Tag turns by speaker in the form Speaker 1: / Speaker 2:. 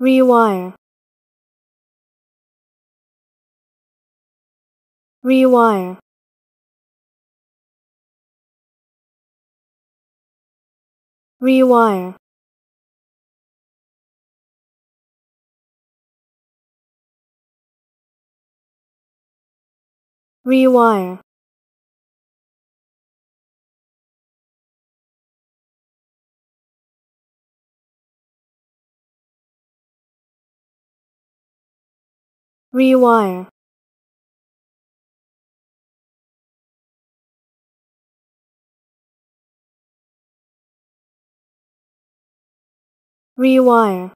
Speaker 1: rewire rewire rewire rewire Rewire Rewire